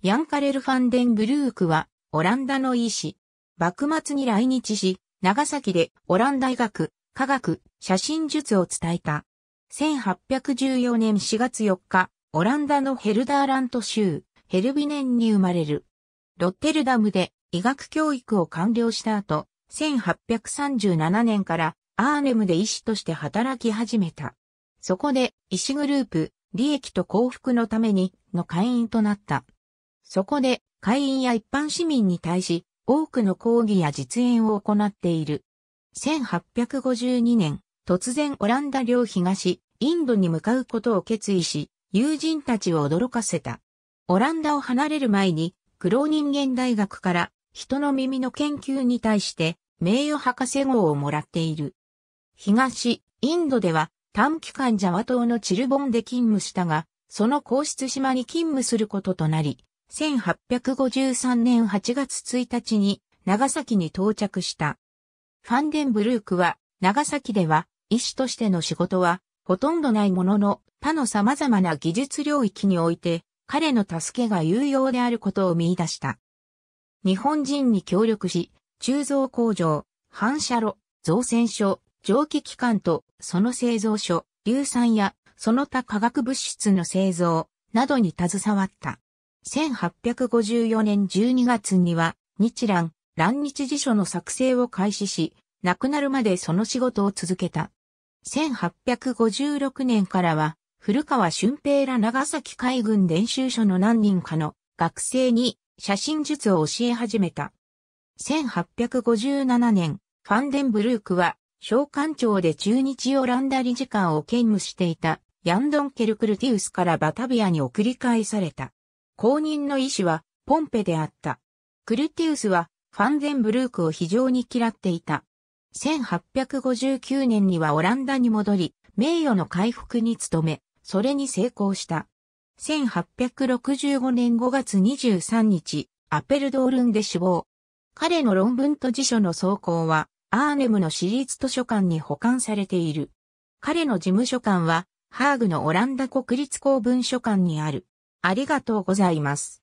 ヤンカレル・ファンデンブルークは、オランダの医師。幕末に来日し、長崎でオランダ医学、科学、写真術を伝えた。1814年4月4日、オランダのヘルダーラント州、ヘルビネンに生まれる。ロッテルダムで医学教育を完了した後、1837年からアーネムで医師として働き始めた。そこで医師グループ、利益と幸福のためにの会員となった。そこで、会員や一般市民に対し、多くの講義や実演を行っている。1852年、突然オランダ領東、インドに向かうことを決意し、友人たちを驚かせた。オランダを離れる前に、苦労人間大学から人の耳の研究に対して名誉博士号をもらっている。東、インドでは短期間ジャワ島のチルボンで勤務したが、その皇室島に勤務することとなり、1853年8月1日に長崎に到着した。ファンデンブルークは長崎では医師としての仕事はほとんどないものの他の様々な技術領域において彼の助けが有用であることを見出した。日本人に協力し、鋳造工場、反射炉、造船所、蒸気機関とその製造所、硫酸やその他化学物質の製造などに携わった。1854年12月には日蘭、蘭日辞書の作成を開始し、亡くなるまでその仕事を続けた。1856年からは、古川俊平ら長崎海軍練習所の何人かの学生に写真術を教え始めた。1857年、ファンデンブルークは、小官庁で中日オランダ理事官を兼務していたヤンドン・ケルクルティウスからバタビアに送り返された。公認の医師はポンペであった。クルティウスはファンゼンブルークを非常に嫌っていた。1859年にはオランダに戻り、名誉の回復に努め、それに成功した。1865年5月23日、アペルドールンで死亡。彼の論文と辞書の草稿は、アーネムの私立図書館に保管されている。彼の事務所館は、ハーグのオランダ国立公文書館にある。ありがとうございます。